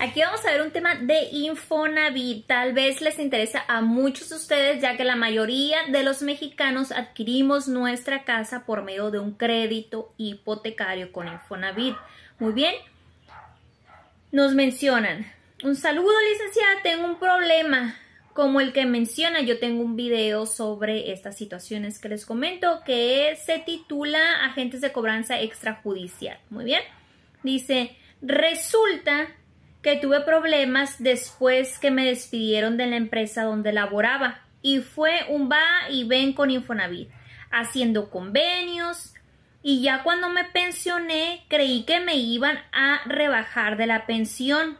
Aquí vamos a ver un tema de Infonavit. Tal vez les interesa a muchos de ustedes, ya que la mayoría de los mexicanos adquirimos nuestra casa por medio de un crédito hipotecario con Infonavit. Muy bien. Nos mencionan, un saludo licenciada, tengo un problema como el que menciona, yo tengo un video sobre estas situaciones que les comento que se titula Agentes de Cobranza Extrajudicial. Muy bien. Dice, resulta tuve problemas después que me despidieron de la empresa donde laboraba y fue un va y ven con Infonavit, haciendo convenios y ya cuando me pensioné creí que me iban a rebajar de la pensión.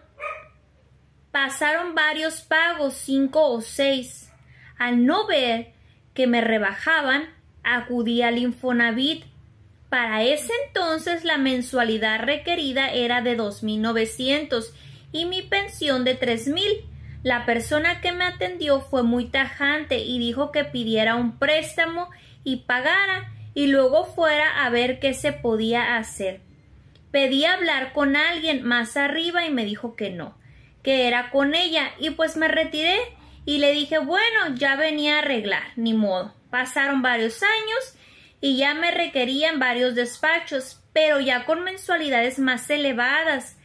Pasaron varios pagos, cinco o seis. Al no ver que me rebajaban, acudí al Infonavit. Para ese entonces la mensualidad requerida era de 2.900 y mi pensión de tres mil. La persona que me atendió fue muy tajante y dijo que pidiera un préstamo y pagara y luego fuera a ver qué se podía hacer. Pedí hablar con alguien más arriba y me dijo que no, que era con ella y pues me retiré y le dije bueno, ya venía a arreglar, ni modo. Pasaron varios años y ya me requerían varios despachos, pero ya con mensualidades más elevadas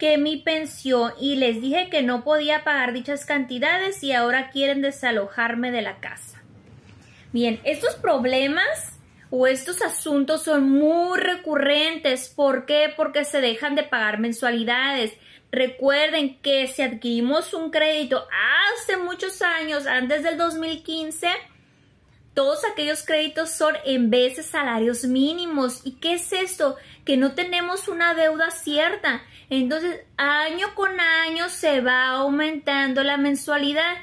que mi pensión y les dije que no podía pagar dichas cantidades y ahora quieren desalojarme de la casa. Bien, estos problemas o estos asuntos son muy recurrentes. ¿Por qué? Porque se dejan de pagar mensualidades. Recuerden que si adquirimos un crédito hace muchos años, antes del 2015, todos aquellos créditos son en veces salarios mínimos. ¿Y qué es esto? Que no tenemos una deuda cierta. Entonces, año con año se va aumentando la mensualidad.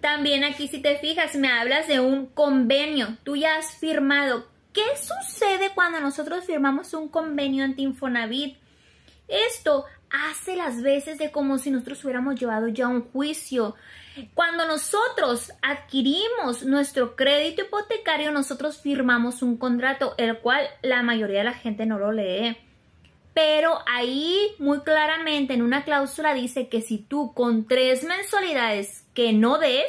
También aquí, si te fijas, me hablas de un convenio. Tú ya has firmado. ¿Qué sucede cuando nosotros firmamos un convenio ante Infonavit? Esto hace las veces de como si nosotros hubiéramos llevado ya un juicio. Cuando nosotros adquirimos nuestro crédito hipotecario, nosotros firmamos un contrato, el cual la mayoría de la gente no lo lee. Pero ahí muy claramente en una cláusula dice que si tú con tres mensualidades que no des,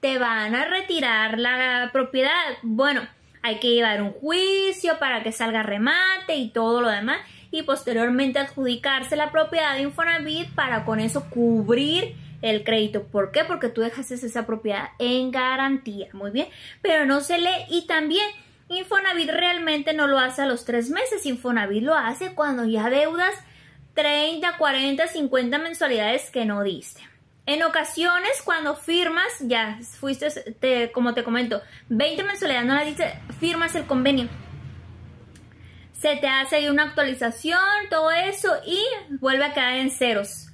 te van a retirar la propiedad. Bueno, hay que llevar un juicio para que salga remate y todo lo demás y posteriormente adjudicarse la propiedad de Infonavit para con eso cubrir el crédito. ¿Por qué? Porque tú dejas esa propiedad en garantía. Muy bien, pero no se lee y también Infonavit realmente no lo hace a los tres meses. Infonavit lo hace cuando ya deudas 30, 40, 50 mensualidades que no diste. En ocasiones, cuando firmas, ya fuiste, como te comento, 20 mensualidades no la diste, firmas el convenio se te hace una actualización, todo eso y vuelve a quedar en ceros.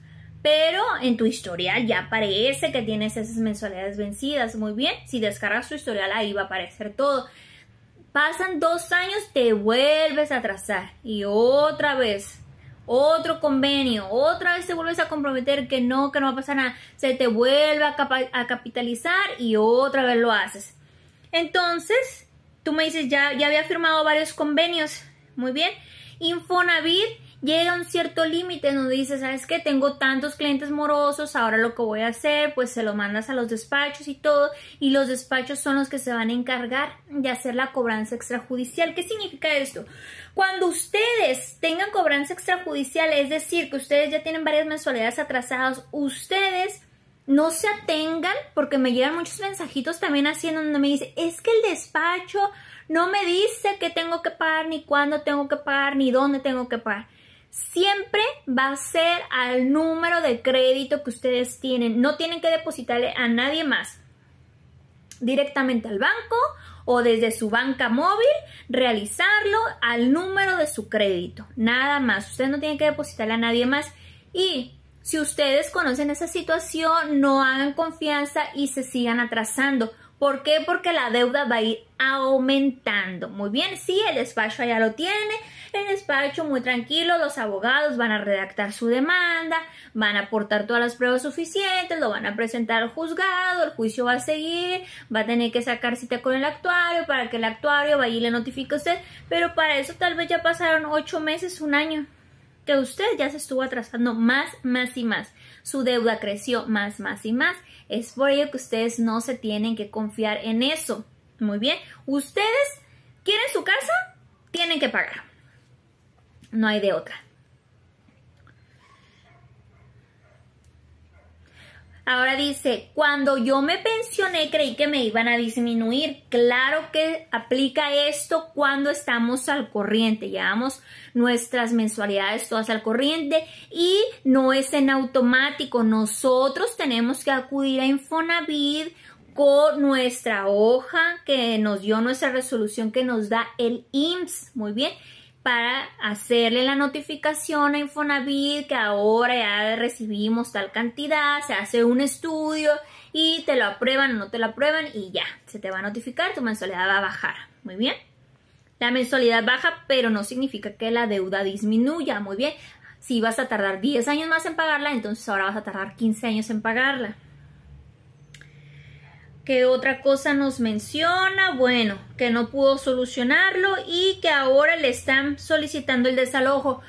Pero en tu historial ya parece que tienes esas mensualidades vencidas. Muy bien, si descargas tu historial ahí va a aparecer todo. Pasan dos años, te vuelves a atrasar y otra vez otro convenio, otra vez te vuelves a comprometer que no, que no va a pasar nada, se te vuelve a, capitalizar y otra vez lo haces. Entonces, tú me dices, ya, ya había firmado varios convenios, muy bien. Infonavit llega a un cierto límite donde dice, ¿sabes qué? Tengo tantos clientes morosos, ahora lo que voy a hacer, pues se lo mandas a los despachos y todo, y los despachos son los que se van a encargar de hacer la cobranza extrajudicial. ¿Qué significa esto? Cuando ustedes tengan cobranza extrajudicial, es decir, que ustedes ya tienen varias mensualidades atrasadas, ustedes no se atengan, porque me llegan muchos mensajitos también haciendo donde me dice, es que el despacho no me dice qué tengo que pagar, ni cuándo tengo que pagar, ni dónde tengo que pagar. Siempre va a ser al número de crédito que ustedes tienen. No tienen que depositarle a nadie más. Directamente al banco o desde su banca móvil, realizarlo al número de su crédito. Nada más. Ustedes no tienen que depositarle a nadie más. Y si ustedes conocen esa situación, no hagan confianza y se sigan atrasando. ¿Por qué? Porque la deuda va a ir aumentando. Muy bien, sí, el despacho ya lo tiene, el despacho muy tranquilo, los abogados van a redactar su demanda, van a aportar todas las pruebas suficientes, lo van a presentar al juzgado, el juicio va a seguir, va a tener que sacar cita con el actuario para que el actuario vaya y le notifique a usted, pero para eso tal vez ya pasaron ocho meses, un año, que usted ya se estuvo atrasando más, más y más su deuda creció más, más y más. Es por ello que ustedes no se tienen que confiar en eso. Muy bien, ustedes quieren su casa, tienen que pagar. No hay de otra. Ahora dice, cuando yo me pensioné creí que me iban a disminuir. Claro que aplica esto cuando estamos al corriente, llevamos nuestras mensualidades todas al corriente y no es en automático. Nosotros tenemos que acudir a Infonavit con nuestra hoja que nos dio nuestra resolución que nos da el IMSS. Muy bien para hacerle la notificación a Infonavit que ahora ya recibimos tal cantidad, se hace un estudio y te lo aprueban o no te lo aprueban y ya, se te va a notificar, tu mensualidad va a bajar. Muy bien. La mensualidad baja, pero no significa que la deuda disminuya. Muy bien. Si vas a tardar 10 años más en pagarla, entonces ahora vas a tardar 15 años en pagarla. ¿Qué otra cosa nos menciona? Bueno, que no pudo solucionarlo y que ahora le están solicitando el desalojo.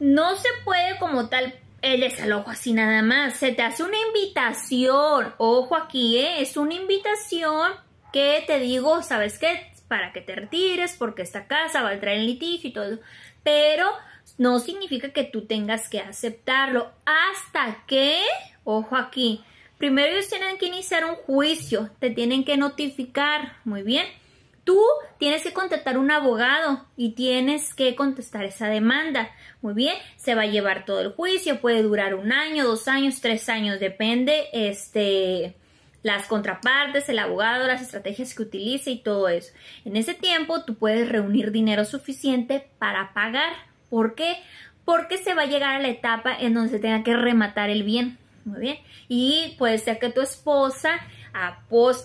No se puede como tal el desalojo así nada más. Se te hace una invitación. Ojo aquí, ¿eh? es una invitación que te digo, ¿sabes qué? Para que te retires porque esta casa va a entrar en litigio y todo. Pero no significa que tú tengas que aceptarlo hasta que, ojo aquí, Primero ellos tienen que iniciar un juicio, te tienen que notificar, muy bien. Tú tienes que contactar un abogado y tienes que contestar esa demanda. Muy bien, se va a llevar todo el juicio, puede durar un año, dos años, tres años, depende este, las contrapartes, el abogado, las estrategias que utilice y todo eso. En ese tiempo tú puedes reunir dinero suficiente para pagar. ¿Por qué? Porque se va a llegar a la etapa en donde se tenga que rematar el bien. Muy bien. Y puede ser que tu esposa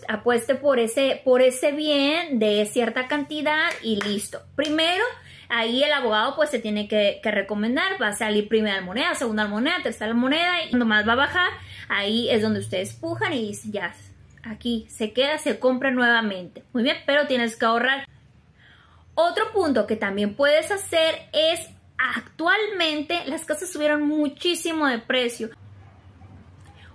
apueste por ese, por ese bien de cierta cantidad y listo. Primero, ahí el abogado pues se tiene que, recomendar, va a salir primera moneda, segunda moneda, tercera moneda y cuando más va a bajar, ahí es donde ustedes pujan y ya, aquí se queda, se compra nuevamente. Muy bien, pero tienes que ahorrar. Otro punto que también puedes hacer es actualmente las casas subieron muchísimo de precio.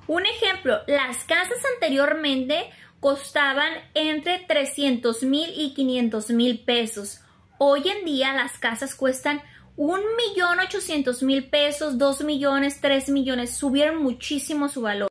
Un ejemplo, las casas anteriormente costaban entre 300 mil y 500 mil pesos. Hoy en día las casas cuestan 1.800.000 pesos, 2 millones, 3 millones, subieron muchísimo su valor.